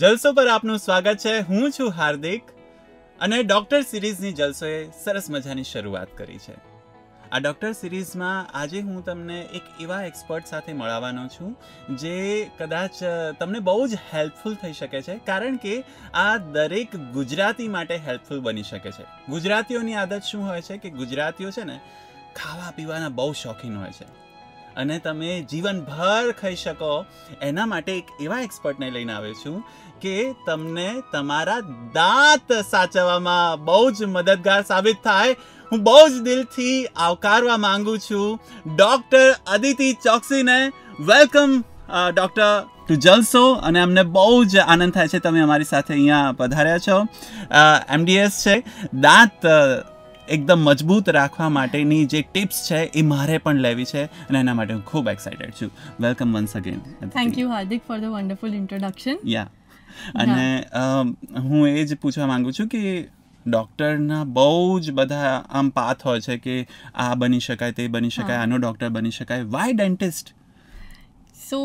જલસો પર આપનું સ્વાગત છે હું છું હાર્દિક અને ડોક્ટર સિરીઝની જલસોએ સરસ મજાની શરૂઆત કરી છે આ ડૉક્ટર સિરીઝમાં આજે હું તમને એક એવા એક્સપર્ટ સાથે મળવાનો છું જે કદાચ તમને બહુ જ હેલ્પફુલ થઈ શકે છે કારણ કે આ દરેક ગુજરાતી માટે હેલ્પફુલ બની શકે છે ગુજરાતીઓની આદત શું હોય છે કે ગુજરાતીઓ છે ને ખાવા પીવાના બહુ શોખીન હોય છે અને તમે જીવનભર ખાઈ શકો એના માટે એક એવા એક્સપર્ટને લઈને આવ્યો છું કે તમને તમારા દાંત સાચવવામાં બહુ જ મદદગાર સાબિત થાય હું બહુ જ દિલથી આવકારવા માંગુ છું ડૉક્ટર અદિતિ ચોકસીને વેલકમ ડૉક્ટર ટુ જલસો અને અમને બહુ જ આનંદ થાય છે તમે અમારી સાથે અહીંયા પધાર્યા છો એમડીએસ છે દાંત એકદમ મજબૂત રાખવા માટેની જે ટિપ્સ છે એ મારે પણ લેવી છે અને એના માટે હું ખૂબ એક્સાઇટેડ છું welcome once again thank you Hardik for the wonderful introduction yeah અને um, હું એ જ પૂછવા માંગુ છું કે ડૉક્ટરના બહુ જ બધા આમ પાથ હોય છે કે આ બની શકાય તે બની શકાય આનો ડૉક્ટર બની શકાય why dentist so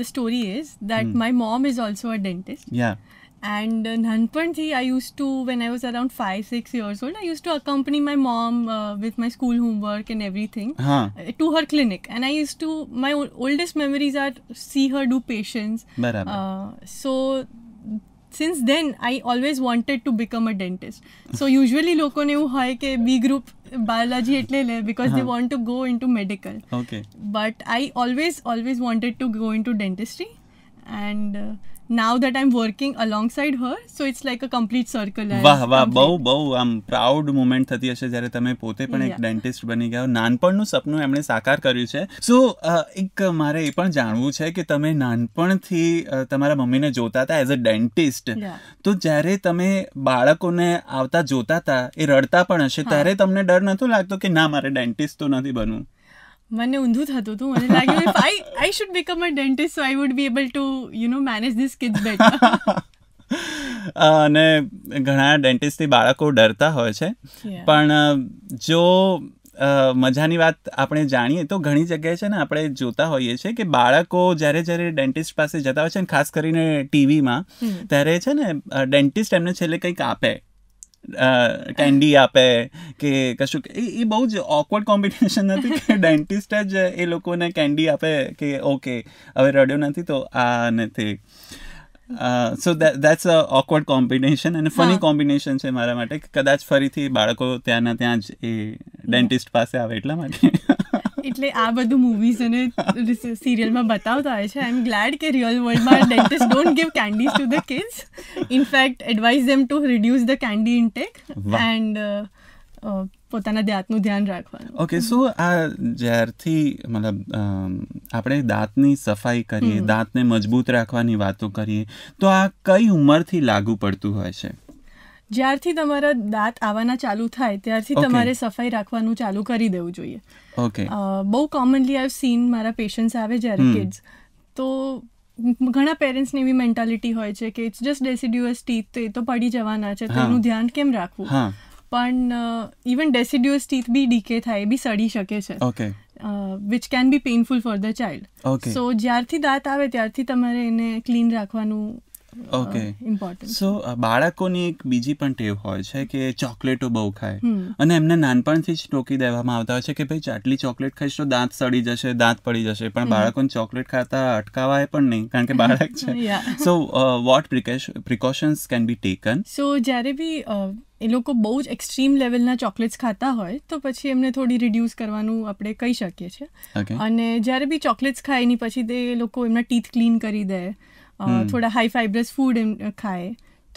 the story is that my mom is also a dentist yeah And uh, I used to, when I was around 5 6 years old, I used to accompany my mom uh, with my school homework and everything huh. Uh, to her clinic. And I used to, my oldest memories are see her do patients. Uh, so since then I always wanted to become a dentist. So usually લોકોને એવું હોય કે B group biology એટલે લે they want to go into medical. Okay. But I always always wanted to go into dentistry, and. Uh, now that I'm working alongside her, so it's like a complete circle. વાહ વાહ બહુ બહુ આમ proud moment થતી હશે જ્યારે તમે પોતે પણ એક ડેન્ટિસ્ટ બની ગયા નાનપણનું સપનું એમણે સાકાર કર્યું છે સો એક મારે એ પણ જાણવું છે કે તમે નાનપણથી તમારા મમ્મીને જોતા હતા એઝ અ ડેન્ટિસ્ટ તો જ્યારે તમે બાળકોને આવતા જોતા હતા એ રડતા પણ હશે ત્યારે તમને ડર નહોતો લાગતો કે ના મારે ડેન્ટિસ્ટ તો નથી બનવું મને ઊંધું થતું હતું મને લાગ્યું I I should become a dentist so I would be able to you know manage this kids better અને ઘણા ડેન્ટિસ્ટથી બાળકો ડરતા હોય છે પણ જો મજાની વાત આપણે જાણીએ તો ઘણી જગ્યાએ છે ને આપણે જોતા હોઈએ છીએ કે બાળકો જ્યારે જ્યારે ડેન્ટિસ્ટ પાસે જતા હોય છે ને ખાસ કરીને ટીવીમાં ત્યારે છે ને ડેન્ટિસ્ટ એમને છેલ્લે કંઈક આપે કેન્ડી આપે કે કશું એ એ બહુ જ ઓકવર્ડ કોમ્બિનેશન નથી કે ડેન્ટિસ્ટ જ એ લોકોને કેન્ડી આપે કે ઓકે હવે રડ્યો નથી તો આ નથી so that's a awkward combination અને ફની કોમ્બિનેશન છે મારા માટે કદાચ ફરીથી બાળકો ત્યાંના ત્યાં જ એ ડેન્ટિસ્ટ પાસે આવે એટલા માટે એટલે આ બધું મૂવીઝ અને સિરિયલમાં બતાવતા હોય છે આઈ એમ ગ્લેડ કે રિયલ વર્લ્ડમાં dentist don't give candies to the kids in fact advise them to reduce the candy intake and પોતાના દાંતનું ધ્યાન રાખવાનું ઓકે સો આ જ્યારથી મતલબ આપણે દાંતની સફાઈ કરીએ દાંતને મજબૂત રાખવાની વાતો કરીએ તો આ કઈ ઉંમરથી લાગુ પડતું હોય છે જ્યારથી તમારા દાંત આવવાના ચાલુ થાય ત્યારથી તમારે સફાઈ રાખવાનું ચાલુ કરી દેવું જોઈએ ઓકે બહુ કોમનલી આઈવ સીન મારા પેશન્ટ્સ આવે જ્યારે કિડ્સ તો ઘણા પેરેન્ટ્સની એવી મેન્ટાલિટી હોય છે કે ઇટ્સ જસ્ટ ડેસિડ્યુઅસ ટીથ તો એ તો પડી જવાના છે તો એનું ધ્યાન કેમ રાખવું પણ ઇવન ડેસિડ્યુઅસ ટીથ બી ડીકે થાય એ બી સડી શકે છે okay which can be painful for the child so જ્યારથી દાંત આવે ત્યારથી તમારે એને ક્લીન રાખવાનું ઓકે ઇમ્પોર્ટન્ટ સો બાળકોની એક બીજી પણ ટેવ હોય છે કે ચોકલેટો બહુ ખાય અને એમને નાનપણથી જ ટોકી દેવામાં આવતા હોય છે કે ભાઈ આટલી ચોકલેટ ખાઈશ તો દાંત સડી જશે દાંત પડી જશે પણ બાળકોને ચોકલેટ ખાતા અટકાવાય પણ નહીં કારણ કે બાળક છે so what precautions can be taken so જ્યારે બી એ લોકો બહુ જ એક્સ્ટ્રીમ લેવલના ચોકલેટ્સ ખાતા હોય તો પછી એમને થોડી રિડ્યુસ કરવાનું આપણે કહી શકીએ છીએ અને જ્યારે બી ચોકલેટ્સ ખાય એની પછી તે લોકો એમના ટીથ ક્લીન કરી દે થોડા હાઈ ફાઈબ્રસ ફૂડ ખાય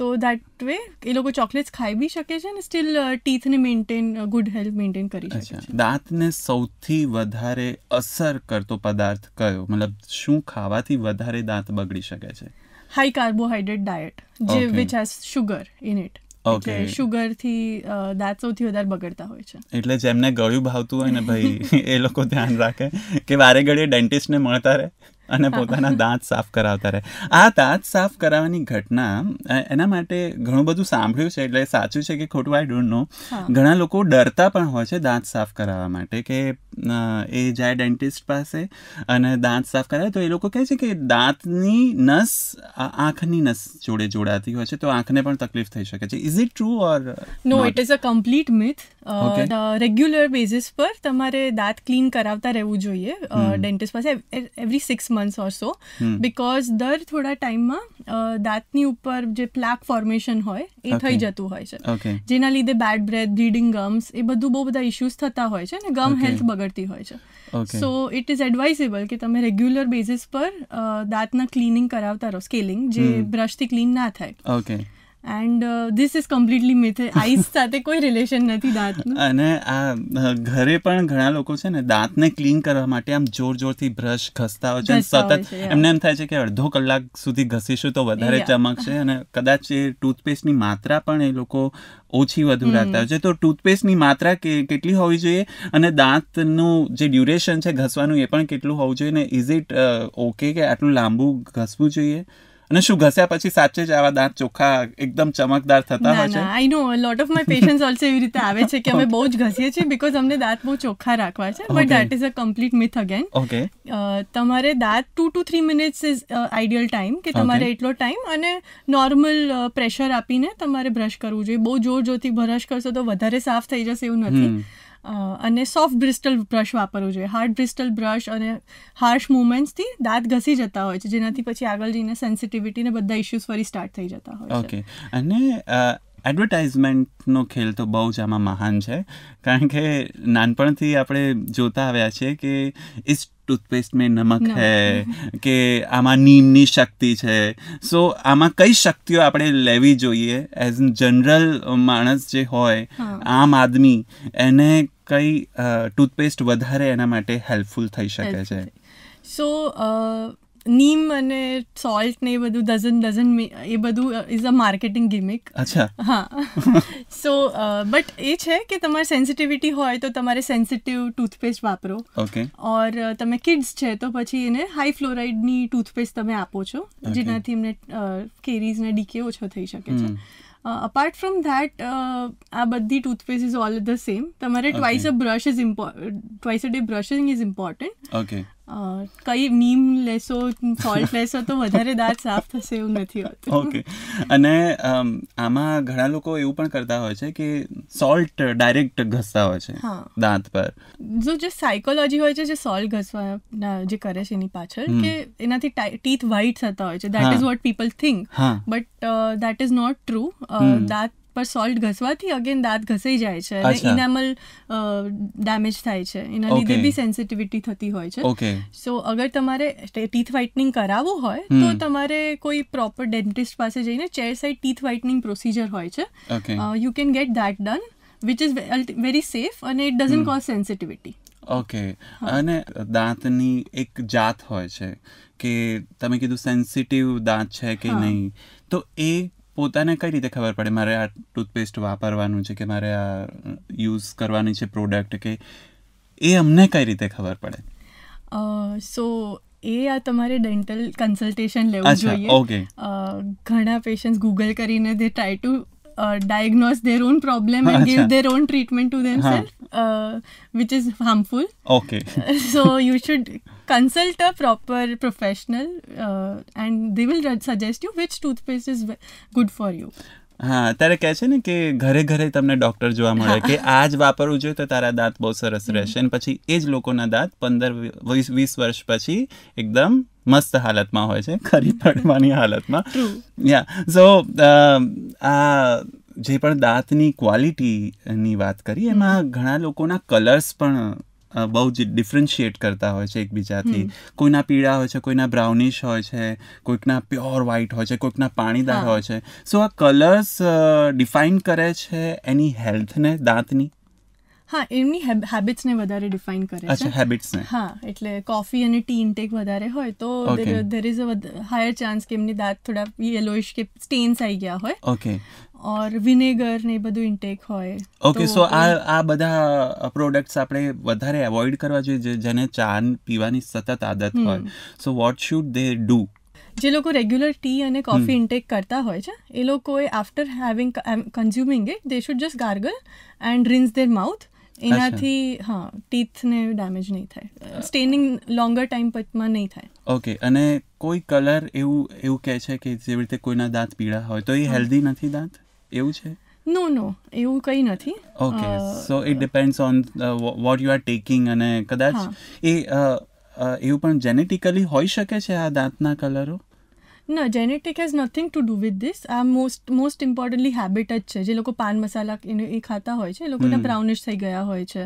તો દેટ વે એ લોકો ચોકલેટ્સ ખાઈ બી શકે છે ને સ્ટીલ ટીથને મેન્ટેન ગુડ હેલ્થ મેન્ટેન કરી શકે છે દાંતને સૌથી વધારે અસર કરતો પદાર્થ કયો મતલબ શું ખાવાથી વધારે દાંત બગડી શકે છે હાઈ કાર્બોહાઈડ્રેટ ડાયટ જે which has sugar in it okay થી દાંત સૌથી વધારે બગડતા હોય છે એટલે જેમને ગળ્યું ભાવતું હોય ને ભાઈ એ લોકો ધ્યાન રાખે કે વારે ઘડીએ ને મળતા રહે અને પોતાના દાંત સાફ કરાવતા રહે આ દાંત સાફ કરાવવાની ઘટના એના માટે ઘણું બધું સાંભળ્યું છે એટલે સાચું છે કે ખોટું આઈ ડોન્ટ નો ઘણા લોકો ડરતા પણ હોય છે દાંત સાફ કરાવવા માટે કે એ જાય ડેન્ટિસ્ટ પાસે અને દાંત સાફ કરાવે તો એ લોકો કહે છે કે દાંતની નસ આંખની નસ જોડે જોડાતી હોય છે તો આંખને પણ તકલીફ થઈ શકે છે is it true or no it is a complete myth regular basis પર તમારે દાંત ક્લીન કરાવતા રહેવું જોઈએ ડેન્ટિસ્ટ પાસે every six months or so because દર થોડા ટાઈમમાં દાંતની ઉપર જે પ્લાક ફોર્મેશન હોય એ થઈ જતું હોય છે જેના લીધે બેડ બ્રેથ બ્લીડિંગ ગમ્સ એ બધું બહુ બધા ઇશ્યુઝ થતા હોય છે અને ગમ હેલ્થ બગડ બગડતી હોય છે સો ઇટ ઇઝ એડવાઇઝેબલ કે તમે રેગ્યુલર બેઝિસ પર દાંતના ક્લિનિંગ કરાવતા રહો સ્કેલિંગ જે બ્રશથી ક્લીન ના થાય okay and this is completely myth ice સાથે કોઈ રિલેશન નથી દાંતનું અને આ ઘરે પણ ઘણા લોકો છે ને દાંતને ક્લીન કરવા માટે આમ જોર જોરથી બ્રશ ઘસતા હોય છે સતત એમને એમ થાય છે કે અડધો કલાક સુધી ઘસીશું તો વધારે ચમકશે અને કદાચ એ ટૂથપેસ્ટની માત્રા પણ એ લોકો ઓછી વધુ રાખતા હોય છે તો ટૂથપેસ્ટની માત્રા કેટલી હોવી જોઈએ અને દાંતનું જે ડ્યુરેશન છે ઘસવાનું એ પણ કેટલું હોવું જોઈએ ને ઇઝ ઇટ ઓકે કે આટલું લાંબુ ઘસવું જોઈએ અને શું ઘસ્યા પછી સાચે જ આવા દાંત ચોખ્ખા એકદમ ચમકદાર થતા હોય છે I know lot of my patients also એવી રીતે આવે છે કે અમે બહુ જ ઘસીએ છીએ બીકોઝ અમને દાંત બહુ ચોખ્ખા રાખવા છે but that is a complete myth again okay તમારે દાંત two two three minutes is ideal time કે તમારે એટલો ટાઈમ અને નોર્મલ પ્રેશર આપીને તમારે બ્રશ કરવું જોઈએ બહુ જોર જોરથી બ્રશ કરશો તો વધારે સાફ થઈ જશે એવું નથી અને સોફ્ટ બ્રિસ્ટલ બ્રશ વાપરવું જોઈએ હાર્ડ બ્રિસ્ટલ બ્રશ અને હાર્શ મુમેન્ટ્સથી દાંત ઘસી જતા હોય છે જેનાથી પછી આગળ જઈને સેન્સિટિવિટી ને બધા ઇશ્યુઝ ફરી સ્ટાર્ટ થઈ જતા હોય ઓકે અને એડવર્ટાઇઝમેન્ટનો ખેલ તો બહુ જ આમાં મહાન છે કારણ કે નાનપણથી આપણે જોતા આવ્યા છીએ કે ઇસ ટૂથપેસ્ટ મેં નમક હે કે આમાં નીમની શક્તિ છે સો આમાં કઈ શક્તિઓ આપણે લેવી જોઈએ એઝ જનરલ માણસ જે હોય આમ આદમી એને કઈ ટૂથપેસ્ટ વધારે એના માટે હેલ્પફુલ થઈ શકે છે સો નીમ અને સોલ્ટ ને એ બધું ડઝન ડઝન એ બધું ઇઝ અ માર્કેટિંગ ગિમિક અચ્છા હા સો બટ એ છે કે તમારે સેન્સિટિવિટી હોય તો તમારે સેન્સિટિવ ટૂથપેસ્ટ વાપરો ઓકે ઓર તમે કિડ્સ છે તો પછી એને હાઈ ફ્લોરાઇડની ટૂથપેસ્ટ તમે આપો છો જેનાથી એમને કેરીઝ ને ડીકે ઓછો થઈ શકે છે અપાર્ટ ફ્રોમ ધેટ આ બધી toothpaste is all the same તમારે twice a brush is twice a day brushing is important okay કઈ નીમ લેશો સોલ્ટ લેશો તો વધારે દાંત સાફ થશે એવું નથી હોતું ઓકે અને આમાં ઘણા લોકો એવું પણ કરતા હોય છે કે સોલ્ટ ડાયરેક્ટ ઘસતા હોય છે દાંત પર જો જે સાયકોલોજી હોય છે જે સોલ્ટ ઘસવા જે કરે છે એની પાછળ કે એનાથી ટીથ વ્હાઈટ થતા હોય છે that is what people think but that is not true દાંત પર સોલ્ટ ઘસવાથી અગેન દાંત ઘસાઈ જાય છે અને ઇનામલ ડેમેજ થાય છે એના લીધે બી સેન્સિટિવિટી થતી હોય છે સો અગર તમારે ટીથ વ્હાઇટનિંગ કરાવવું હોય તો તમારે કોઈ પ્રોપર ડેન્ટિસ્ટ પાસે જઈને chair side teeth whitening procedure હોય છે you can get that done which is very safe અને it doesn't cause sensitivity okay અને દાંતની એક જાત હોય છે કે તમે કીધું સેન્સિટિવ દાંત છે કે નહીં તો એ પોતાને કઈ રીતે ખબર પડે મારે આ ટૂથપેસ્ટ વાપરવાનું છે કે મારે આ યુઝ કરવાની છે પ્રોડક્ટ કે એ અમને કઈ રીતે ખબર પડે સો એ આ તમારે ડેન્ટલ કન્સલ્ટેશન લેવું જોઈએ ઘણા પેશન્ટ્સ ગૂગલ કરીને they try to uh, diagnose their own problem and give their own treatment to themselves, uh, which is harmful. Okay. so you should consult a proper professional, uh, and they will suggest you which toothpaste is good for you. હા અત્યારે કહે છે ને કે ઘરે ઘરે તમને doctor જોવા મળે કે આ જ વાપરવું જોઈએ તો તારા દાંત બહુ સરસ રહેશે અને પછી એ જ લોકોના દાંત પંદર વીસ વીસ વર્ષ પછી એકદમ મસ્ત હાલતમાં હોય છે ખરી પડવાની હાલતમાં યા સો આ જે પણ દાંતની ક્વોલિટીની વાત કરી એમાં ઘણા લોકોના કલર્સ પણ બહુ જ ડિફરન્શિએટ કરતા હોય છે એકબીજાથી કોઈના પીળા હોય છે કોઈના બ્રાઉનિશ હોય છે કોઈકના પ્યોર વ્હાઇટ હોય છે કોઈકના પાણીદાર હોય છે સો આ કલર્સ ડિફાઇન કરે છે એની હેલ્થને દાંતની હા એમની હેબિટ્સને વધારે ડિફાઇન કરે છે હેબિટ્સને હા એટલે કોફી અને ટી ઇન્ટેક વધારે હોય તો there is a higher chance કે એમની દાંત થોડા યેલોઇશ કે સ્ટેન્સ આવી ગયા હોય ઓકે ઓર વિનેગર ને બધું ઇન્ટેક હોય ઓકે સો આ આ બધા પ્રોડક્ટ્સ આપણે વધારે એવોઇડ કરવા જોઈએ જેને ચા પીવાની સતત આદત હોય so what should they do જે લોકો રેગ્યુલર ટી અને કોફી ઇન્ટેક કરતા હોય છે એ લોકોએ after having consuming it they should just gargle and rinse their mouth એનાથી હા ટીથ ટીથને ડેમેજ નહીં થાય સ્ટેનિંગ લોંગર ટાઈમ પટમાં નહીં થાય ઓકે અને કોઈ કલર એવું એવું કહે છે કે જેવી રીતે કોઈના દાંત પીળા હોય તો એ હેલ્ધી નથી દાંત એવું છે નો નો એવું કંઈ નથી okay so it depends on what you are taking અને કદાચ એ એવું પણ જેનેટિકલી હોઈ શકે છે આ દાંતના કલરો ના genetic has nothing to do with this આ મોસ્ટ મોસ્ટ ઇમ્પોર્ટન્ટલી હેબિટ જ છે જે લોકો પાન મસાલા એ ખાતા હોય છે એ લોકોને બ્રાઉનિશ થઈ ગયા હોય છે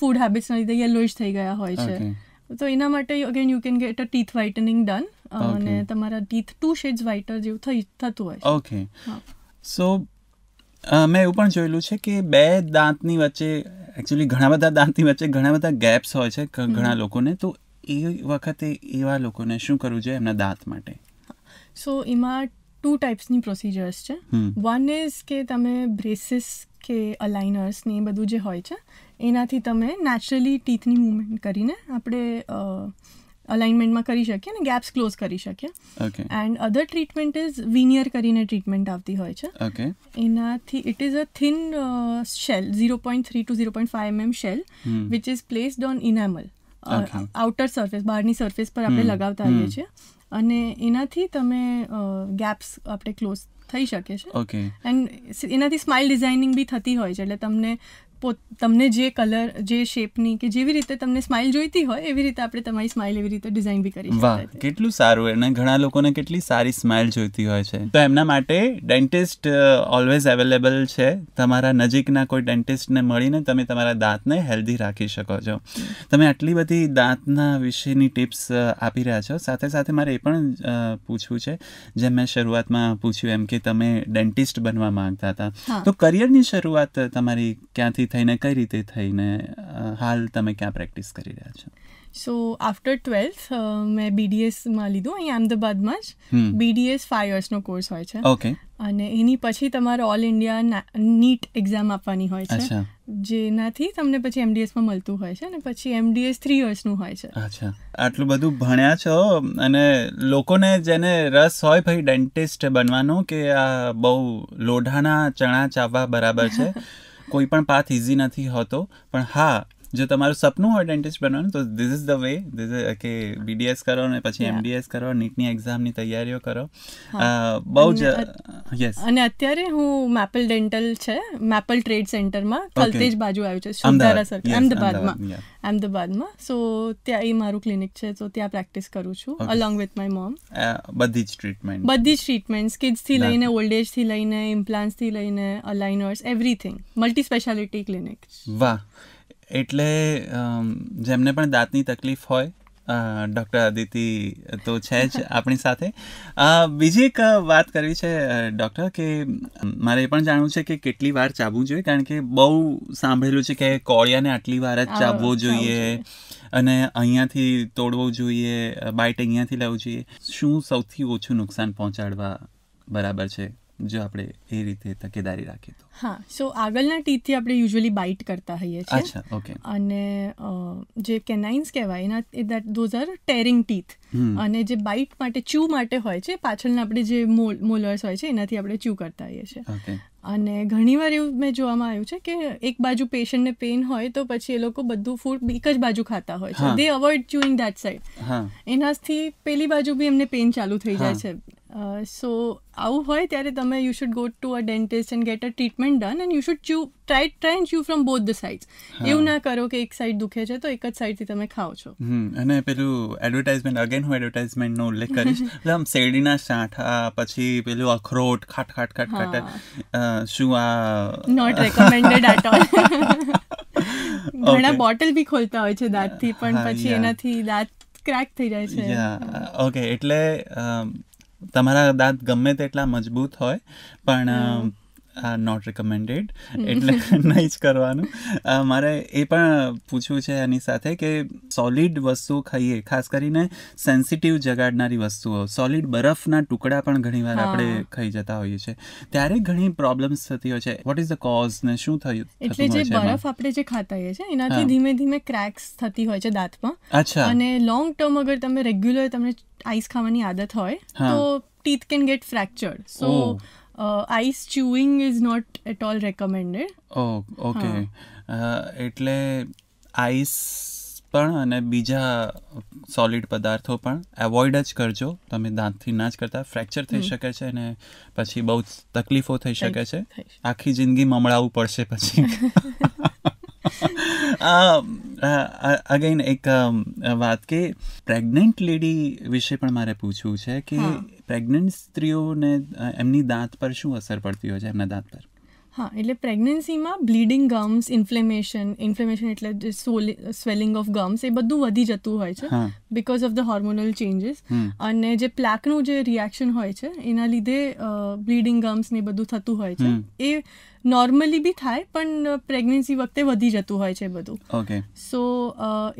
ફૂડ હેબિટ્સના લીધે યલોઇશ થઈ ગયા હોય છે તો એના માટે again you can get a teeth whitening done અને તમારા ટીથ ટુ શેડ્સ વ્હાઇટર જેવું થઈ થતું હોય ઓકે સો મેં એવું પણ જોયેલું છે કે બે દાંતની વચ્ચે એકચ્યુઅલી ઘણા બધા દાંતની વચ્ચે ઘણા બધા ગેપ્સ હોય છે ઘણા લોકોને તો એ વખતે એવા લોકોને શું કરવું જોઈએ એમના દાંત માટે સો એમાં ટુ ટાઈપ્સની પ્રોસિજર્સ છે વન ઇઝ કે તમે બ્રેસિસ કે અલાઇનર્સ ને એ બધું જે હોય છે એનાથી તમે નેચરલી ટીથની મુવમેન્ટ કરીને આપણે અલાઇનમેન્ટમાં કરી શકીએ અને ગેપ્સ ક્લોઝ કરી શકીએ and other treatment is veneer કરીને ટ્રીટમેન્ટ આવતી હોય છે એનાથી it is a thin shell zero point three to zero point five mm shell which is placed on enamel outer surface બહારની સરફેસ પર આપણે લગાવતા હોઈએ છીએ અને એનાથી તમે ગેપ્સ આપણે ક્લોઝ થઈ શકે છે એન્ડ એનાથી સ્માઇલ ડિઝાઇનિંગ બી થતી હોય છે એટલે તમને પોત તમને જે કલર જે શેપની કે જેવી રીતે તમને સ્માઇલ જોઈતી હોય એવી રીતે આપણે તમારી સ્માઇલ એવી રીતે ડિઝાઇન બી કરી વાહ કેટલું સારું અને ઘણા લોકોને કેટલી સારી સ્માઇલ જોઈતી હોય છે તો એમના માટે ડેન્ટિસ્ટ ઓલવેઝ અવેલેબલ છે તમારા નજીકના કોઈ ડેન્ટિસ્ટને મળીને તમે તમારા દાંતને હેલ્ધી રાખી શકો છો તમે આટલી બધી દાંતના વિશેની ટિપ્સ આપી રહ્યા છો સાથે સાથે મારે એ પણ પૂછવું છે જેમ મેં શરૂઆતમાં પૂછ્યું એમ કે તમે ડેન્ટિસ્ટ બનવા માંગતા હતા તો કરિયરની શરૂઆત તમારી ક્યાંથી થઈને કઈ રીતે થઈને હાલ તમે ક્યાં પ્રેક્ટિસ કરી રહ્યા છો સો આફ્ટર ટ્વેલ્થ મેં બીડીએસમાં લીધું અહીંયા અમદાવાદમાં જ બીડીએસ ફાઈવ યર્સનો કોર્સ હોય છે ઓકે અને એની પછી તમારે ઓલ ઇન્ડિયા નીટ એક્ઝામ આપવાની હોય છે જેનાથી તમને પછી એમડીએસમાં મળતું હોય છે અને પછી એમડીએસ થ્રી યર્સનું હોય છે અચ્છા આટલું બધું ભણ્યા છો અને લોકોને જેને રસ હોય ભાઈ ડેન્ટિસ્ટ બનવાનો કે આ બહુ લોઢાના ચણા ચાવવા બરાબર છે કોઈ પણ પાથ ઇઝી નથી હોતો પણ હા જો તમારું સપનું હોય ડેન્ટિસ્ટ બનવાનું તો this is the way this કે બીડીએસ કરો અને પછી એમડીએસ કરો નીટની એક્ઝામની તૈયારીઓ કરો બહુ જ યસ અને અત્યારે હું મેપલ ડેન્ટલ છે મેપલ ટ્રેડ સેન્ટરમાં થલતેજ બાજુ આવ્યું છે સુધારા સર અમદાવાદમાં અમદાવાદમાં સો ત્યાં એ મારું ક્લિનિક છે તો ત્યાં પ્રેક્ટિસ કરું છું અલોંગ વિથ માય મોમ બધી જ ટ્રીટમેન્ટ બધી જ ટ્રીટમેન્ટ્સ કિડ્સથી લઈને ઓલ્ડ એજથી લઈને થી લઈને aligners everything multi speciality clinic વાહ એટલે જેમને પણ દાંતની તકલીફ હોય ડૉક્ટર આદિતિ તો છે જ આપણી સાથે બીજી એક વાત કરવી છે ડૉક્ટર કે મારે એ પણ જાણવું છે કે કેટલી વાર ચાબવું જોઈએ કારણ કે બહુ સાંભળેલું છે કે કોળિયાને આટલી વાર જ ચાબવો જોઈએ અને અહીંયાથી તોડવું જોઈએ બાઇટ અહીંયાથી લેવું જોઈએ શું સૌથી ઓછું નુકસાન પહોંચાડવા બરાબર છે જો આપણે એ રીતે તકેદારી રાખીએ તો હા સો આગળના ટીથથી આપણે યુઝ્યુઅલી બાઇટ કરતા હોઈએ છીએ અચ્છા ઓકે અને જે કેનાઇન્સ કહેવાય એના એ ધોઝ આર ટેરિંગ ટીથ અને જે બાઇટ માટે ચ્યુ માટે હોય છે પાછળના આપણે જે મોલ મોલર્સ હોય છે એનાથી આપણે ચ્યુ કરતા હોઈએ છીએ અને ઘણીવાર એવું મેં જોવામાં આવ્યું છે કે એક બાજુ પેશન્ટને પેઇન હોય તો પછી એ લોકો બધું ફૂડ એક જ બાજુ ખાતા હોય છે they avoid chewing that side એનાથી પેલી બાજુ બી એમને પેઇન ચાલુ થઈ જાય છે સો આવું હોય ત્યારે તમે you should go to a dentist and get a treatment done and you should chew try try and chew from both the sides એવું ના કરો કે એક સાઈડ દુખે છે તો એક જ સાઈડથી તમે ખાઓ છો અને પેલું એડવર્ટાઇઝમેન્ટ અગેન હું એડવર્ટાઇઝમેન્ટનો ઉલ્લેખ કરીશ એટલે આમ શેરડીના સાંઠા પછી પેલું અખરોટ ખાટ ખાટ ખાટ ખાટ શું આ નોટ રેકમેન્ડેડ એટ ઓલ ઘણા બોટલ બી ખોલતા હોય છે દાંતથી પણ પછી એનાથી દાંત ક્રેક થઈ જાય છે ઓકે એટલે તમારા દાંત ગમે તેટલા મજબૂત હોય પણ આ નોટ રિકમેન્ડેડ એટલે નહીં જ કરવાનું મારે એ પણ પૂછવું છે એની સાથે કે સોલિડ વસ્તુ ખાઈએ ખાસ કરીને સેન્સિટિવ જગાડનારી વસ્તુઓ સોલિડ બરફના ટુકડા પણ ઘણીવાર આપણે ખાઈ જતા હોઈએ છીએ ત્યારે ઘણી પ્રોબ્લેમ્સ થતી હોય છે વોટ ઇઝ ધ કોઝ ને શું થયું એટલે જે બરફ આપણે જે ખાતા હોઈએ છીએ એનાથી ધીમે ધીમે ક્રેક્સ થતી હોય છે દાંતમાં અચ્છા અને લોંગ ટર્મ અગર તમે રેગ્યુલર તમને આઈસ ખાવાની આદત હોય તો teeth can get fractured so ice chewing is not at all recommended ઓ ઓકે એટલે આઈસ પણ અને બીજા સોલિડ પદાર્થો પણ એવોઇડ જ કરજો તમે દાંતથી ના જ કરતા ફ્રેક્ચર થઈ શકે છે અને પછી બહુ તકલીફો થઈ શકે છે આખી જિંદગી મમળાવું પડશે પછી અગેન એક વાત કે પ્રેગ્નન્ટ લેડી વિશે પણ મારે પૂછવું છે કે પ્રેગ્નન્ટ સ્ત્રીઓને એમની દાંત પર શું અસર પડતી હોય છે એમના દાંત પર હા એટલે પ્રેગ્નન્સીમાં બ્લીડિંગ ગમ્સ ઇન્ફ્લેમેશન ઇન્ફ્લેમેશન એટલે સ્વેલિંગ ઓફ ગમ્સ એ બધું વધી જતું હોય છે because of the hormonal changes અને જે પ્લેકનું જે રિએક્શન હોય છે એના લીધે બ્લીડિંગ ગમ્સ ને બધું થતું હોય છે એ નોર્મલી બી થાય પણ પ્રેગ્નન્સી વખતે વધી જતું હોય છે બધું સો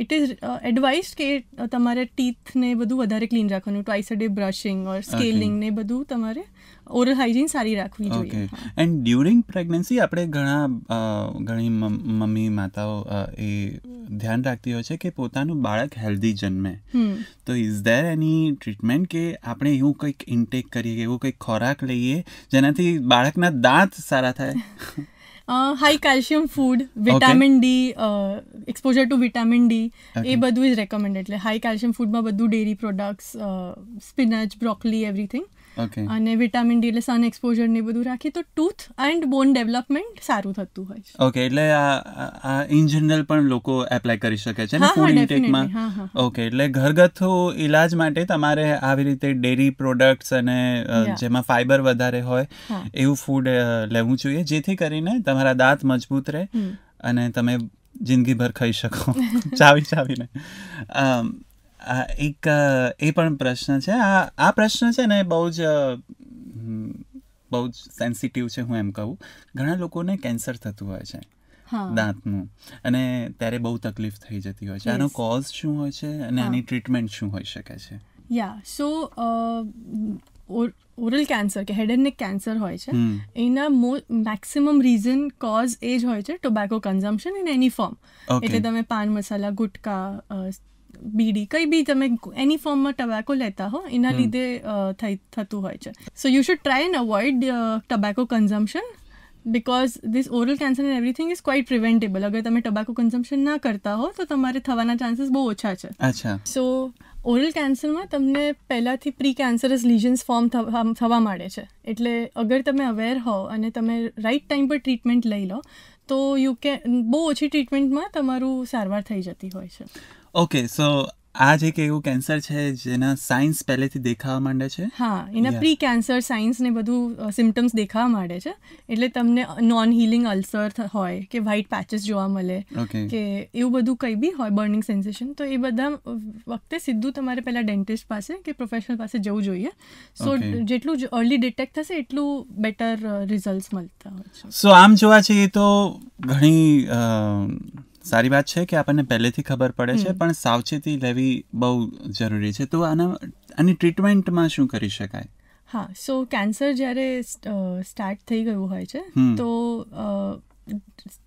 ઇટ ઇઝ એડવાઇસ કે તમારે ટીથ ને બધું વધારે ક્લીન રાખવાનું twice a day brushing or scaling ને બધું તમારે ઓરલ હાઇજીન સારી રાખવી જોઈએ એન્ડ ડ્યુરિંગ પ્રેગ્નન્સી આપણે ઘણા ઘણી મમ્મી માતાઓ એ ધ્યાન રાખતી હોય છે કે પોતાનું બાળક હેલ્ધી જન્મે તો ઇઝ ધેર એની ટ્રીટમેન્ટ કે આપણે એવું કંઈક ઇન્ટેક કરીએ કે એવું કંઈક ખોરાક લઈએ જેનાથી બાળકના દાંત સારા થાય high calcium food vitamin D exposure to vitamin D એ બધું ઇઝ રેકમેન્ડ એટલે હાઈ કેલ્શિયમ ફૂડમાં બધું dairy products spinach broccoli everything અને વિટામિન ડી એટલે સન એક્સપોઝર ને બધું રાખી તો ટૂથ એન્ડ બોન ડેવલપમેન્ટ સારું થતું હોય છે ઓકે એટલે આ ઇન જનરલ પણ લોકો એપ્લાય કરી શકે છે ને ફૂડ ઇન્ટેકમાં ઓકે એટલે ઘરગથ્થુ ઈલાજ માટે તમારે આવી રીતે ડેરી પ્રોડક્ટ્સ અને જેમાં ફાઈબર વધારે હોય એવું ફૂડ લેવું જોઈએ જેથી કરીને તમારા દાંત મજબૂત રહે અને તમે જિંદગીભર ખાઈ શકો ચાવી ચાવીને આ એક એ પણ પ્રશ્ન છે આ આ પ્રશ્ન છે ને બહુ જ બહુ જ સેન્સિટિવ છે હું એમ કહું ઘણા લોકોને કેન્સર થતું હોય છે દાંતનું અને ત્યારે બહુ તકલીફ થઈ જતી હોય છે આનો કોઝ શું હોય છે અને આની ટ્રીટમેન્ટ શું હોઈ શકે છે યા સો ઓરલ કેન્સર કે હેડ એન્ડ કેન્સર હોય છે એના મો મેક્સિમમ રીઝન કોઝ એ જ હોય છે tobacco consumption in any form એટલે તમે પાન મસાલા ગુટકા બીડી કંઈ બી તમે એની ફોર્મમાં ટબેકો લેતા હો એના લીધે થતું હોય છે so you should try and avoid tobacco consumption because this oral cancer and everything is quite preventable અગર તમે ટબાકો કન્ઝમ્પશન ના કરતા હો તો તમારે થવાના ચાન્સીસ બહુ ઓછા છે સો ઓરલ કેન્સરમાં તમને પહેલાંથી પ્રી કેન્સરસ લિઝન્સ ફોર્મ થવા માંડે છે એટલે અગર તમે અવેર હો અને તમે રાઇટ ટાઈમ પર ટ્રીટમેન્ટ લઈ લો તો યુ કે બહુ ઓછી ટ્રીટમેન્ટમાં તમારું સારવાર થઈ જતી હોય છે ઓકે સો આ જે કે એવું કેન્સર છે જેના સાઇન્સ પહેલેથી દેખાવા માંડે છે હા એના પ્રી કેન્સર સાઇન્સ ને બધું સિમ્ટમ્સ દેખાવા માંડે છે એટલે તમને નોન હિલિંગ અલ્સર હોય કે વ્હાઇટ પેચેસ જોવા મળે કે એવું બધું કંઈ બી હોય બર્નિંગ સેન્સેશન તો એ બધા વખતે સીધું તમારે પહેલાં ડેન્ટિસ્ટ પાસે કે પ્રોફેશનલ પાસે જવું જોઈએ સો જેટલું અર્લી ડિટેક્ટ થશે એટલું બેટર રિઝલ્ટ મળતા હોય સો આમ જોવા જઈએ તો ઘણી સારી વાત છે કે આપણને પહેલેથી ખબર પડે છે પણ સાવચેતી લેવી બહુ જરૂરી છે તો આના આની ટ્રીટમેન્ટમાં શું કરી શકાય હા સો કેન્સર જ્યારે સ્ટાર્ટ થઈ ગયું હોય છે તો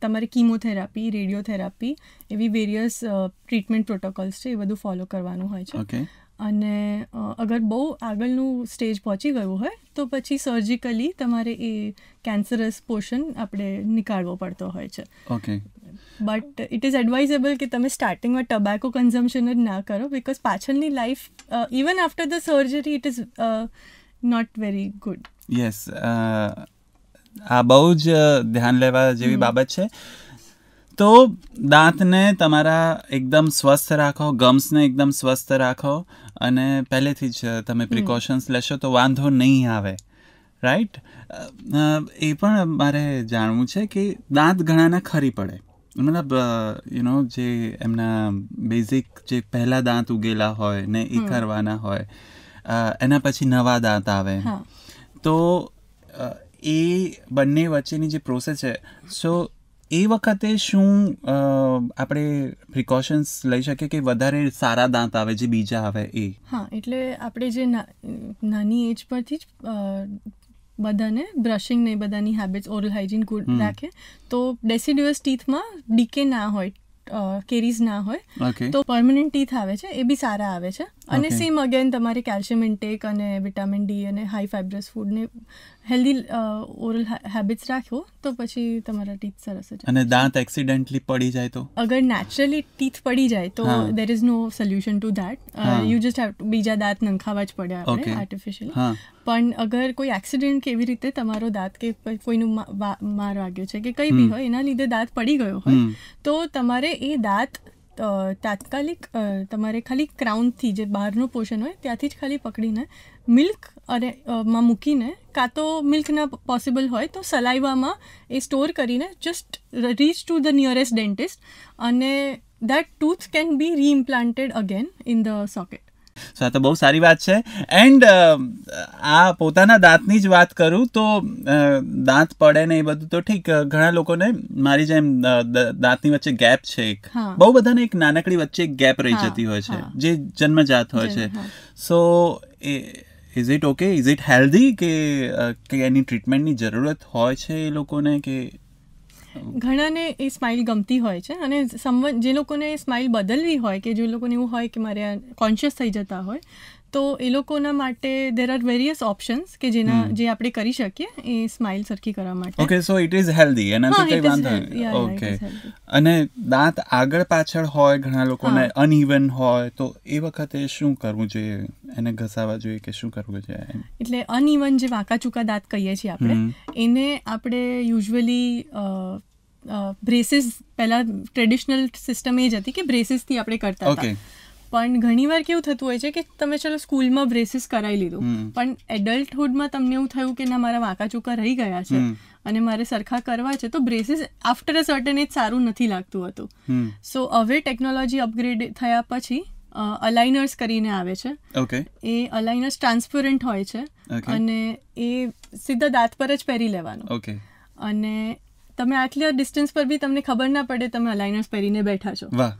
તમારે કીમોથેરાપી રેડિયોથેરાપી એવી વેરિયસ ટ્રીટમેન્ટ પ્રોટોકોલ્સ છે એ બધું ફોલો કરવાનું હોય છે અને અગર બહુ આગળનું સ્ટેજ પહોંચી ગયું હોય તો પછી સર્જિકલી તમારે એ કેન્સરસ પોર્શન આપણે નીકાળવો પડતો હોય છે okay but it is advisable કે તમે સ્ટાર્ટિંગમાં ટબેકો કન્ઝમ્પશન જ ના કરો બિકોઝ પાછળની life even after the surgery it is not very good yes આ બહુ જ ધ્યાન લેવા જેવી બાબત છે તો દાંતને તમારા એકદમ સ્વસ્થ રાખો ગમ્સને એકદમ સ્વસ્થ રાખો અને પહેલેથી જ તમે પ્રિકોશન્સ લેશો તો વાંધો નહીં આવે રાઈટ એ પણ મારે જાણવું છે કે દાંત ઘણાને ખરી પડે મતલબ યુ નો જે એમના બેઝિક જે પહેલા દાંત ઉગેલા હોય ને એ કરવાના હોય એના પછી નવા દાંત આવે તો એ બંને વચ્ચેની જે પ્રોસેસ છે સો એ વખતે શું આપણે પ્રિકોશન્સ લઈ શકીએ કે વધારે સારા દાંત આવે જે બીજા આવે એ હા એટલે આપણે જે નાની એજ પરથી જ બધાને બ્રશિંગ ને બધાની હેબિટ્સ ઓરલ હાઇજીન ગુડ રાખે તો ડેસિડ્યુઅસ ટીથમાં ડીકે ના હોય કેરીઝ ના હોય તો પરમનન્ટ ટીથ આવે છે એ બી સારા આવે છે અને સેમ અગેન તમારે કેલ્શિયમ ઇન્ટેક અને વિટામિન ડી અને હાઈ ફાઇબ્રસ ફૂડને હેલ્ધી ઓરલ હેબિટ્સ રાખો તો પછી તમારા ટીથ સરસ જ અને દાંત એક્સિડન્ટલી પડી જાય તો અગર નેચરલી ટીથ પડી જાય તો there is no solution to that you just have બીજા દાંત નંખાવા જ પડ્યા આપણે આર્ટિફિશિયલી પણ અગર કોઈ એક્સિડન્ટ કેવી રીતે તમારો દાંત કે કોઈનું માર વાગ્યો છે કે કંઈ બી હોય એના લીધે દાંત પડી ગયો હોય તો તમારે એ દાંત તાત્કાલિક તમારે ખાલી ક્રાઉનથી જે બહારનું પોર્શન હોય ત્યાંથી જ ખાલી પકડીને મિલ્ક અને માં મૂકીને કાં તો મિલ્કના પોસિબલ હોય તો સલાઈવામાં એ સ્ટોર કરીને just reach to the nearest dentist અને that tooth can be reimplanted again in the socket so આ તો બહુ સારી વાત છે એન્ડ આ પોતાના દાંતની જ વાત કરું તો દાંત પડે ને એ બધું તો ઠીક ઘણા લોકોને મારી જેમ દાંતની વચ્ચે ગેપ છે એક બહુ બધાને એક નાનકડી વચ્ચે એક ગેપ રહી જતી હોય છે જે જન્મજાત હોય છે સો એ is it okay is it healthy કે એની ટ્રીટમેન્ટની જરૂરત હોય છે એ લોકોને કે ઘણાને એ સ્માઇલ ગમતી હોય છે અને સમવન જે લોકોને સ્માઇલ બદલવી હોય કે જે લોકોને એવું હોય કે મારે કોન્શિયસ થઈ જતા હોય તો એ લોકોના માટે ધેર આર વેરિયસ ઓપ્શન્સ કે જેના જે આપણે કરી શકીએ એ સ્માઇલ સરખી કરવા માટે okay so it is healthy એનાથી કંઈ વાંધો ઓકે અને દાંત આગળ પાછળ હોય ઘણા લોકોને અનઇવન હોય તો એ વખતે શું કરવું જોઈએ એને ઘસાવા જોઈએ કે શું કરવું જોઈએ એટલે અનઇવન જે વાંકા ચૂકા દાંત કહીએ છીએ આપણે એને આપણે યુઝ્યુઅલી બ્રેસીસ પહેલાં ટ્રેડિશનલ સિસ્ટમ એ જ હતી કે બ્રેસીસથી આપણે કરતા હતા પણ ઘણીવાર કેવું થતું હોય છે કે તમે ચલો સ્કૂલમાં બ્રેસીસ કરાવી લીધું પણ એડલ્ટહુડમાં તમને એવું થયું કે ના મારા વાંકા ચૂકા રહી ગયા છે અને મારે સરખા કરવા છે તો braces after a certain age સારું નથી લાગતું હતું સો હવે ટેકનોલોજી અપગ્રેડ થયા પછી અલાઇનર્સ કરીને આવે છે એ અલાઇનર્સ ટ્રાન્સપેરન્ટ હોય છે અને એ સીધા દાંત પર જ પહેરી લેવાનો અને તમે આટલા ડિસ્ટન્સ પર બી તમને ખબર ના પડે તમે અલાઇનર્સ પહેરીને બેઠા છો વાહ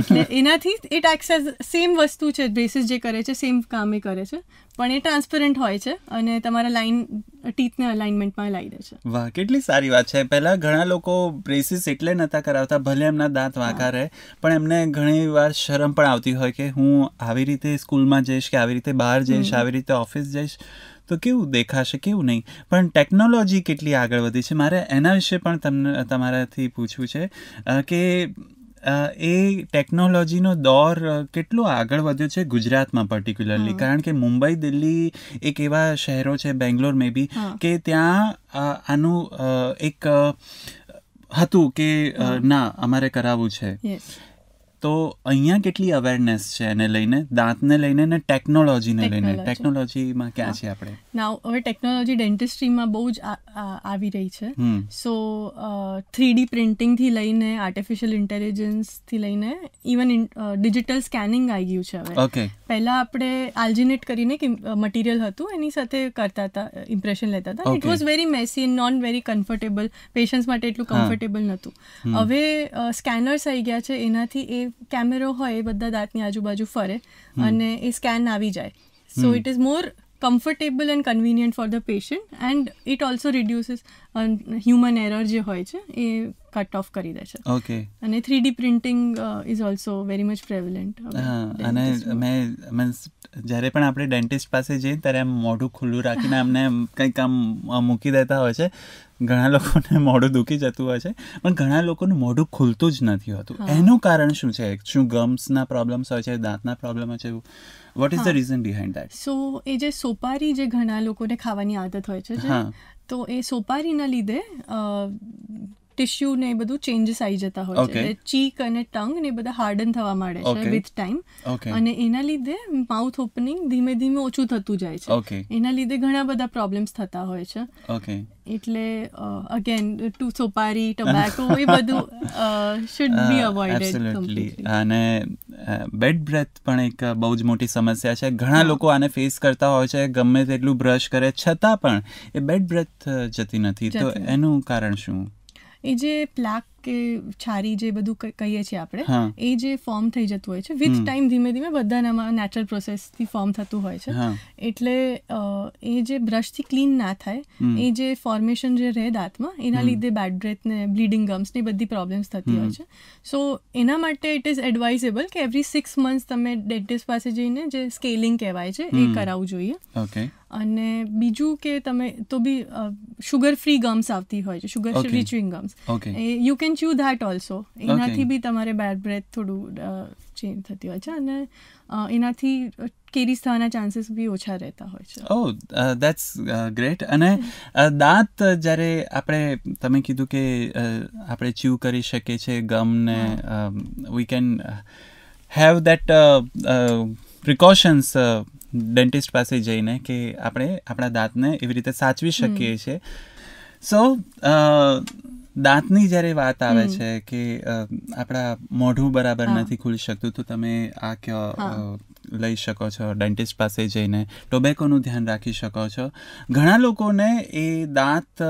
એટલે એનાથી ઇટ એક્સ એઝ સેમ વસ્તુ છે બ્રેસીસ જે કરે છે સેમ કામ એ કરે છે પણ એ ટ્રાન્સપરન્ટ હોય છે અને તમારા લાઇન ટીથને અલાઇનમેન્ટમાં લાવી દે છે વાહ કેટલી સારી વાત છે પહેલાં ઘણા લોકો બ્રેસિસ એટલે નહોતા કરાવતા ભલે એમના દાંત વાંકા રહે પણ એમને ઘણી વાર શરમ પણ આવતી હોય કે હું આવી રીતે સ્કૂલમાં જઈશ કે આવી રીતે બહાર જઈશ આવી રીતે ઓફિસ જઈશ તો કેવું દેખાશે કેવું નહીં પણ ટેકનોલોજી કેટલી આગળ વધી છે મારે એના વિશે પણ તમને તમારાથી પૂછવું છે કે એ ટેકનોલોજીનો દોર કેટલો આગળ વધ્યો છે ગુજરાતમાં પર્ટિક્યુલરલી કારણ કે મુંબઈ દિલ્હી એક એવા શહેરો છે બેંગ્લોર મેબી કે ત્યાં આનું એક હતું કે ના અમારે કરાવવું છે તો અહીંયા કેટલી અવેરનેસ છે એને લઈને દાંતને લઈને ને ટેકનોલોજીને લઈને ટેકનોલોજીમાં ક્યાં છે આપણે નાવ હવે ટેકનોલોજી ડેન્ટિસ્ટ્રીમાં બહુ જ આવી રહી છે સો થ્રીડી પ્રિન્ટિંગથી લઈને આર્ટિફિશિયલ ઇન્ટેલિજન્સથી લઈને ઇવન ડિજિટલ સ્કેનિંગ આવી ગયું છે હવે ઓકે પહેલાં આપણે આલ્જિનેટ કરીને મટીરિયલ હતું એની સાથે કરતા હતા ઇમ્પ્રેશન લેતા હતા it was very messy non very comfortable patients માટે એટલું કમ્ફર્ટેબલ નહોતું હવે સ્કેનર્સ આવી ગયા છે એનાથી એ કેમેરો હોય એ બધા દાંતની આજુબાજુ ફરે અને એ સ્કેન આવી જાય so it is more comfortable and convenient for the patient and it also reduces human error જે હોય છે એ કટ ઓફ કરી દે છે ઓકે અને three D printing is also very much prevalent અને મેં મીન્સ જ્યારે પણ આપણે ડેન્ટિસ્ટ પાસે જઈએ ત્યારે એમ મોઢું ખુલ્લું રાખીને અમને કંઈક આમ મૂકી દેતા હોય છે ઘણા લોકોને મોઢું દુખી જતું હોય છે પણ ઘણા લોકોનું મોઢું ખુલતું જ નથી હોતું એનું કારણ શું છે શું ગમ્સના પ્રોબ્લેમ્સ હોય છે દાંતના પ્રોબ્લેમ હોય છે એવું what is the reason behind that so એ જે સોપારી જે ઘણા લોકોને ખાવાની આદત હોય છે તો એ સોપારીના લીધે ટિશ્યુ ને એ બધું ચેન્જીસ આવી જતા હોય છે ચીક અને ટંગ ને બધા હાર્ડન થવા માંડે છે વિથ ટાઈમ અને એના લીધે માઉથ ઓપનિંગ ધીમે ધીમે ઓછું થતું જાય છે એના લીધે ઘણા બધા પ્રોબ્લેમ્સ થતા હોય છે એટલે અગેન ટુ સોપારી ટોબેકો એ બધું શુડ બી અવોઇડેડ અને બેડ બ્રેથ પણ એક બહુ જ મોટી સમસ્યા છે ઘણા લોકો આને ફેસ કરતા હોય છે ગમે તેટલું બ્રશ કરે છતાં પણ એ બેડ બ્રેથ જતી નથી તો એનું કારણ શું এই যে প্লাগ કે છારી જે બધું કહીએ છીએ આપણે એ જે ફોર્મ થઈ જતું હોય છે વિથ ટાઈમ ધીમે ધીમે બધાનામાં નેચરલ પ્રોસેસથી ફોર્મ થતું હોય છે એટલે એ જે બ્રશથી ક્લીન ના થાય એ જે ફોર્મેશન જે રહે દાંતમાં એના લીધે બેડ ને બ્લીડિંગ ગમ્સ ગમ્સની બધી પ્રોબ્લેમ્સ થતી હોય છે સો એના માટે ઇટ ઇઝ એડવાઇઝેબલ કે એવરી સિક્સ મંથ તમે ડેન્ટિસ્ટ પાસે જઈને જે સ્કેલિંગ કહેવાય છે એ કરાવવું જોઈએ અને બીજું કે તમે તો બી શુગર ફ્રી ગમ્સ આવતી હોય છે sugar free chewing gums you can don't that also એનાથી બી તમારે બેડ બ્રેથ થોડું ચેન્જ થતી હોય છે અને એનાથી કેરીસ થવાના ચાન્સીસ બી ઓછા રહેતા હોય છે ઓ દેટ્સ ગ્રેટ અને દાંત જ્યારે આપણે તમે કીધું કે આપણે ચ્યુ કરી શકીએ છીએ ગમને we can have that precautions dentist પાસે જઈને કે આપણે આપણા દાંતને એવી રીતે સાચવી શકીએ છીએ સો દાંતની જ્યારે વાત આવે છે કે આપણા મોઢું બરાબર નથી ખુલી શકતું તો તમે આ કયો લઈ શકો છો ડેન્ટિસ્ટ પાસે જઈને ટોબેકોનું ધ્યાન રાખી શકો છો ઘણા લોકોને એ દાંત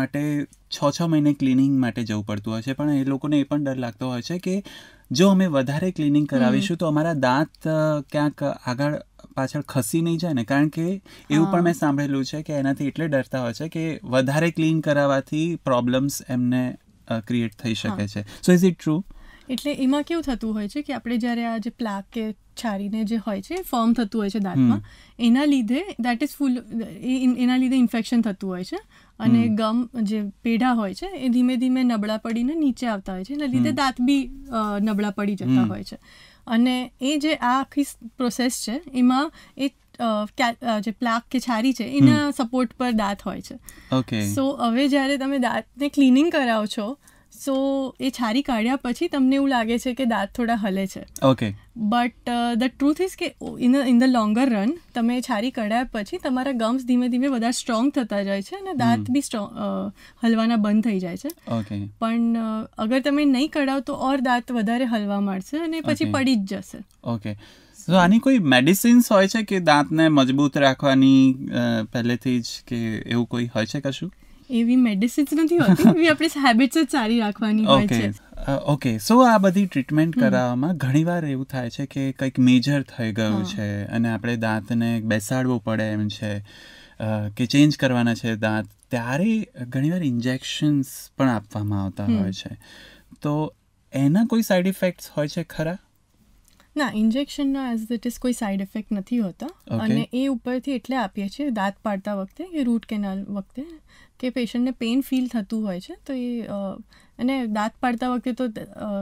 માટે છ છ મહિને ક્લિનિંગ માટે જવું પડતું હોય છે પણ એ લોકોને એ પણ ડર લાગતો હોય છે કે જો અમે વધારે ક્લિનિંગ કરાવીશું તો અમારા દાંત ક્યાંક આગળ પાછળ ખસી નહીં જાય ને કારણ કે એવું પણ મેં સાંભળેલું છે કે એનાથી એટલે ડરતા હોય છે કે વધારે ક્લીન કરાવવાથી પ્રોબ્લેમ્સ એમને ક્રિએટ થઈ શકે છે સો ઇઝ ઇટ ટ્રુ એટલે એમાં કેવું થતું હોય છે કે આપણે જ્યારે આ જે પ્લાક કે છારીને જે હોય છે ફોર્મ થતું હોય છે દાંતમાં એના લીધે દેટ ઇઝ ફૂલ એના લીધે ઇન્ફેક્શન થતું હોય છે અને ગમ જે પેઢા હોય છે એ ધીમે ધીમે નબળા પડીને નીચે આવતા હોય છે એના લીધે દાંત બી નબળા પડી જતા હોય છે અને એ જે આ આખી પ્રોસેસ છે એમાં એ જે પ્લાક કે છારી છે એના સપોર્ટ પર દાંત હોય છે ઓકે સો હવે જ્યારે તમે દાંતને ક્લિનિંગ કરાવો છો સો એ છારી કાઢ્યા પછી તમને એવું લાગે છે કે દાંત થોડા હલે છે okay but the truth is કે in in the longer run તમે છારી કાઢ્યા પછી તમારા ગમ્સ ધીમે ધીમે બધા સ્ટ્રોંગ થતા જાય છે અને દાંત બી સ્ટ્રોંગ હલવાના બંધ થઈ જાય છે ઓકે પણ અગર તમે નહીં કઢાવ તો ઓર દાંત વધારે હલવા મળશે અને પછી પડી જ જશે ઓકે તો આની કોઈ મેડિસિન્સ હોય છે કે દાંતને મજબૂત રાખવાની પહેલેથી જ કે એવું કોઈ હોય છે કશું એવી મેડિસિન્સ નથી હોતી એવી હેબિટ્સ જ સારી રાખવાની હોય છે ઓકે સો આ બધી ટ્રીટમેન્ટ કરાવવામાં ઘણીવાર એવું થાય છે કે કંઈક મેજર થઈ ગયું છે અને આપણે દાંતને બેસાડવું પડે એમ છે કે ચેન્જ કરવાના છે દાંત ત્યારે ઘણીવાર ઇન્જેક્શન્સ પણ આપવામાં આવતા હોય છે તો એના કોઈ સાઈડ ઇફેક્ટ્સ હોય છે ખરા ના ઇન્જેક્શનના એઝ ઇટ ઇઝ કોઈ સાઈડ ઇફેક્ટ નથી હોતા અને એ ઉપરથી એટલે આપીએ છીએ દાંત પાડતા વખતે કે રૂટ કેનાલ વખતે કે પેશન્ટને પેઇન ફીલ થતું હોય છે તો એ અને દાંત પાડતા વખતે તો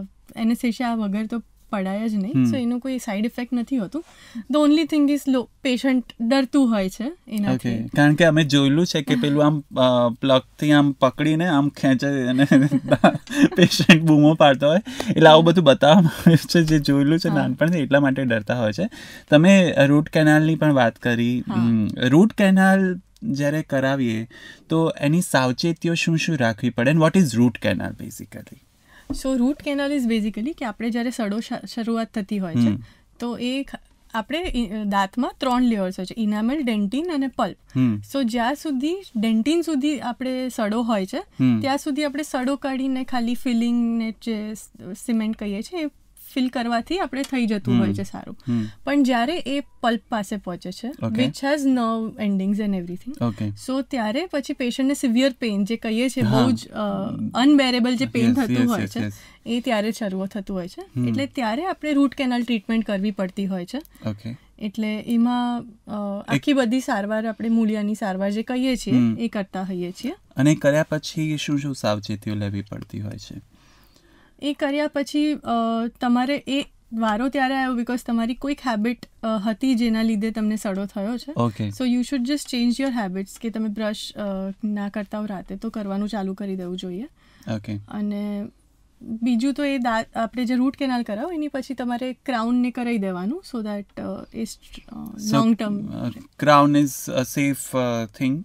એનેસ્થેશિયા વગર તો પડાય જ નહીં સો એનું કોઈ સાઈડ ઇફેક્ટ નથી હોતું ધ ઓનલી થિંગ ઇઝ લો પેશન્ટ ડરતું હોય છે એનાથી કારણ કે અમે જોયેલું છે કે પેલું આમ પ્લગથી આમ પકડીને આમ ખેંચે અને પેશન્ટ બૂમો પાડતો હોય એટલે આવું બધું બતાવવામાં આવ્યું છે જે જોયેલું છે નાનપણથી એટલા માટે ડરતા હોય છે તમે રૂટ કેનાલની પણ વાત કરી રૂટ કેનાલ જ્યારે કરાવીએ તો એની સાવચેતીઓ શું શું રાખવી પડે and what is root canal basically so root canal is basically કે આપણે જ્યારે સડો શરૂઆત થતી હોય છે તો એ આપણે દાંતમાં ત્રણ લેયર્સ હોય છે ઇનામેલ ડેન્ટિન અને પલ્પ સો જ્યાં સુધી ડેન્ટિન સુધી આપણે સડો હોય છે ત્યાં સુધી આપણે સડો કાઢીને ખાલી ફિલિંગ ને જે સિમેન્ટ કહીએ છીએ એ ફિલ કરવાથી આપણે થઈ જતું હોય છે સારું પણ જ્યારે એ પલ્પ પાસે પહોંચે છે which has nerve endings and everything so ત્યારે પછી પેશન્ટને સિવિયર પેઇન જે કહીએ છીએ બહુ જ અનબેરેબલ જે પેઇન થતું હોય છે એ ત્યારે શરૂ થતું હોય છે એટલે ત્યારે આપણે રૂટ કેનાલ ટ્રીટમેન્ટ કરવી પડતી હોય છે એટલે એમાં આખી બધી સારવાર આપણે મૂળિયાની સારવાર જે કહીએ છીએ એ કરતા હોઈએ છીએ અને કર્યા પછી શું શું સાવચેતીઓ લેવી પડતી હોય છે એ કર્યા પછી તમારે એ વારો ત્યારે આવ્યો બીકોઝ તમારી કોઈક હેબિટ હતી જેના લીધે તમને સડો થયો છે so you should just change your habits કે તમે બ્રશ ના કરતા હો રાતે તો કરવાનું ચાલુ કરી દેવું જોઈએ ઓકે અને બીજું તો એ દાંત આપણે જે રૂટ કેનાલ કરાવો એની પછી તમારે ક્રાઉન ને કરાવી દેવાનું so that a long term crown is a safe thing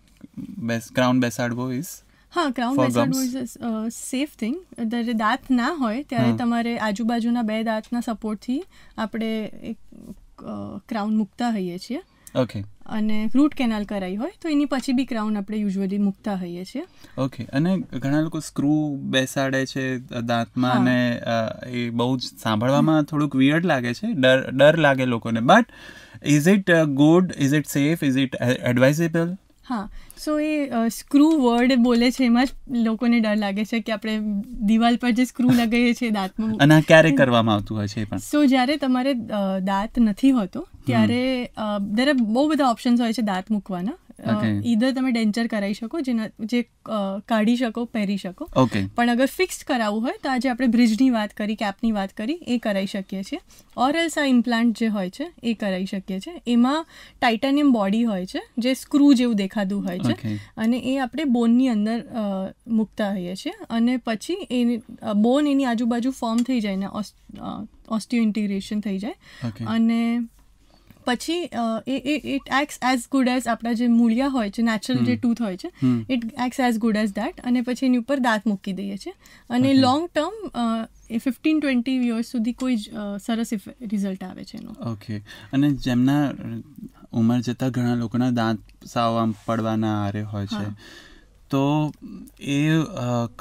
બેસ ક્રાઉન બેસાડવો ઇઝ હા crown method was safe thing જ્યારે દાંત ના હોય ત્યારે તમારે આજુબાજુના બે દાંતના સપોર્ટથી આપણે એક ક્રાઉન મૂકતા હોઈએ છીએ ઓકે અને રૂટ કેનાલ કરાઈ હોય તો એની પછી બી ક્રાઉન આપણે યુઝ્યુઅલી મૂકતા હોઈએ છીએ ઓકે અને ઘણા લોકો સ્ક્રૂ બેસાડે છે દાંતમાં અને એ બહુ જ સાંભળવામાં થોડુંક વિયર્ડ લાગે છે ડર ડર લાગે લોકોને but is it good is it safe is it advisable હા સો એ સ્ક્રૂ વર્ડ બોલે છે એમાં જ લોકોને ડર લાગે છે કે આપણે દિવાલ પર જે સ્ક્રૂ લગાવીએ છીએ દાંતમાં અને ક્યારે કરવામાં આવતું હોય છે પણ સો જ્યારે તમારે દાંત નથી હોતો ત્યારે દરેક બહુ બધા ઓપ્શન્સ હોય છે દાંત મૂકવાના ઈધર તમે ડેન્ચર કરાવી શકો જેના જે કાઢી શકો પહેરી શકો પણ અગર ફિક્સ કરાવવું હોય તો આજે આપણે બ્રિજની વાત કરી કેપની વાત કરી એ કરાવી શકીએ છીએ ઓર ઓરલ્સ આ ઇમ્પ્લાન્ટ જે હોય છે એ કરાવી શકીએ છીએ એમાં ટાઇટાનિયમ બોડી હોય છે જે સ્ક્રૂ જેવું દેખાતું હોય છે અને એ આપણે બોનની અંદર મૂકતા હોઈએ છીએ અને પછી એ બોન એની આજુબાજુ ફોર્મ થઈ જાય ને ઓસ્ટિયો ઇન્ટિગ્રેશન થઈ જાય અને પછી it acts as good as આપણા જે મૂળિયા હોય છે નેચરલ જે ટૂથ હોય છે it acts as good as that અને પછી એની ઉપર દાંત મૂકી દઈએ છીએ અને લોંગ ટર્મ એ ફિફ્ટીન ટ્વેન્ટી યર્સ સુધી કોઈ જ સરસ રિઝલ્ટ આવે છે એનો ઓકે અને જેમના ઉંમર જતાં ઘણા લોકોના દાંત સાવ આમ પડવાના આરે હોય છે તો એ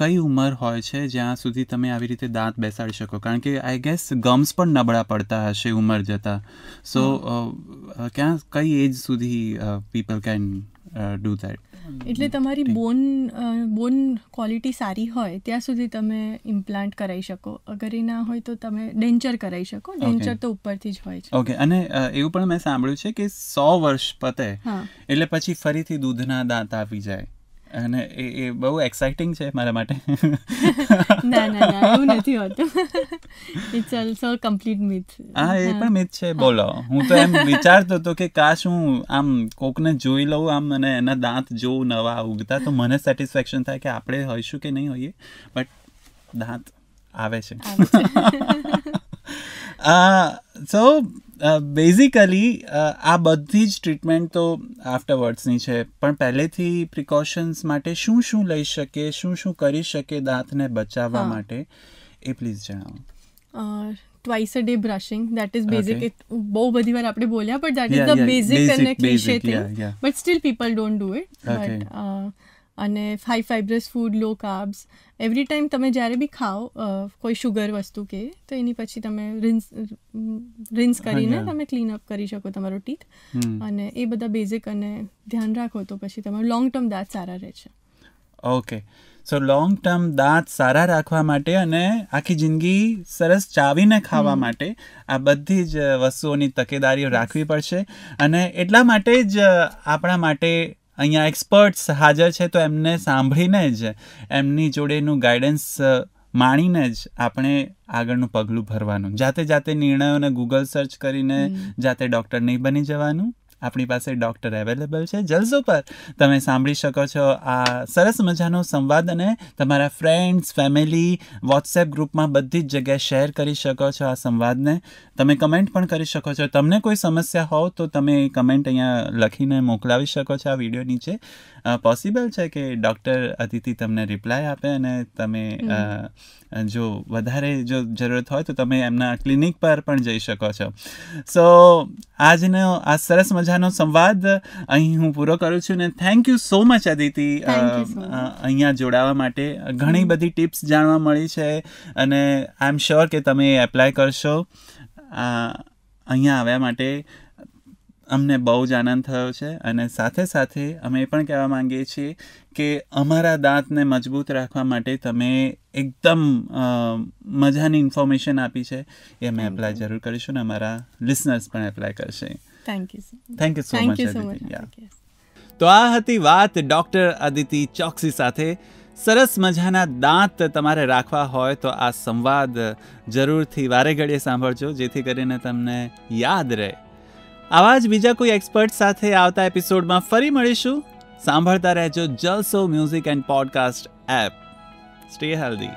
કઈ ઉંમર હોય છે જ્યાં સુધી તમે આવી રીતે દાંત બેસાડી શકો કારણ કે આઈ ગેસ ગમ્સ પણ નબળા પડતા હશે ઉંમર જતા સો ક્યાં કઈ એજ સુધી પીપલ કેન ડુ ધેટ એટલે તમારી બોન બોન ક્વોલિટી સારી હોય ત્યાં સુધી તમે ઇમ્પ્લાન્ટ કરાવી શકો અગર એ ના હોય તો તમે ડેન્ચર કરાવી શકો ડેન્ચર તો ઉપરથી જ હોય છે ઓકે અને એવું પણ મેં સાંભળ્યું છે કે સો વર્ષ પતે એટલે પછી ફરીથી દૂધના દાંત આવી જાય અને એ એ બહુ એક્સાઇટિંગ છે મારા માટે ના ના ના એવું નથી હોતું ઇટ્સ ઓલસો કમ્પ્લીટ મિથ હા એ પણ મિથ છે બોલો હું તો એમ વિચારતો હતો કે કાશ હું આમ કોકને જોઈ લઉં આમ અને એના દાંત જોઉં નવા ઉગતા તો મને સેટિસ્ફેક્શન થાય કે આપણે હોઈશું કે નહીં હોઈએ બટ દાંત આવે છે so basically uh, uh, uh, આ બધી જ ટ્રીટમેન્ટ તો આફ્ટરવર્ડ્સની છે પણ પહેલેથી પ્રિકોશન્સ માટે શું શું લઈ શકે શું શું કરી શકે દાંતને બચાવવા માટે એ પ્લીઝ જણાવો twice a day brushing that is basic બહુ બધી વાર આપણે બોલ્યા but that is the basic and cliche thing but still people don't do it but અને high fibrous food low carbs every time તમે જ્યારે બી ખાઓ કોઈ શુગર વસ્તુ કે તો એની પછી તમે રિન્સ રિન્સ કરીને તમે ક્લીન અપ કરી શકો તમારો ટીથ અને એ બધા બેઝિક અને ધ્યાન રાખો તો પછી તમારો લોંગ ટર્મ દાંત સારા રહે છે ઓકે સો લોંગ ટર્મ દાંત સારા રાખવા માટે અને આખી જિંદગી સરસ ચાવીને ખાવા માટે આ બધી જ વસ્તુઓની તકેદારીઓ રાખવી પડશે અને એટલા માટે જ આપણા માટે અહીંયા એક્સપર્ટ્સ હાજર છે તો એમને સાંભળીને જ એમની જોડેનું ગાઈડન્સ માણીને જ આપણે આગળનું પગલું ભરવાનું જાતે જાતે નિર્ણયોને ગૂગલ સર્ચ કરીને જાતે ડૉક્ટર નહીં બની જવાનું આપણી પાસે ડૉક્ટર અવેલેબલ છે જલ્સો પર તમે સાંભળી શકો છો આ સરસ મજાનો સંવાદ અને તમારા ફ્રેન્ડ્સ ફેમિલી વોટ્સએપ ગ્રુપમાં બધી જ જગ્યાએ શેર કરી શકો છો આ સંવાદને તમે કમેન્ટ પણ કરી શકો છો તમને કોઈ સમસ્યા હોવ તો તમે કમેન્ટ અહીંયા લખીને મોકલાવી શકો છો આ વિડીયો નીચે પોસિબલ છે કે ડૉક્ટર અતિથિ તમને રિપ્લાય આપે અને તમે જો વધારે જો જરૂરત હોય તો તમે એમના ક્લિનિક પર પણ જઈ શકો છો સો આજનો આ સરસ મજા મજાનો સંવાદ અહીં હું પૂરો કરું છું ને thank you so much Aditi અહીંયા જોડાવા માટે ઘણી બધી ટિપ્સ જાણવા મળી છે અને આઈ એમ શ્યોર કે તમે એપ્લાય કરશો અહીંયા આવ્યા માટે અમને બહુ જ આનંદ થયો છે અને સાથે સાથે અમે એ પણ કહેવા માંગીએ છીએ કે અમારા દાંતને મજબૂત રાખવા માટે તમે એકદમ મજાની ઇન્ફોર્મેશન આપી છે એ અમે એપ્લાય જરૂર કરીશું ને અમારા લિસનર્સ પણ એપ્લાય કરશે થેન્ક યુ સો મચ તો આ હતી વાત ડૉક્ટર અદિતિ ચોકસી સાથે સરસ મજાના દાંત તમારે રાખવા હોય તો આ સંવાદ જરૂરથી વારે ઘડીએ સાંભળજો જેથી કરીને તમને યાદ રહે આવા જ બીજા કોઈ એક્સપર્ટ સાથે આવતા એપિસોડમાં ફરી મળીશું સાંભળતા રહેજો Jalso music and podcast app stay healthy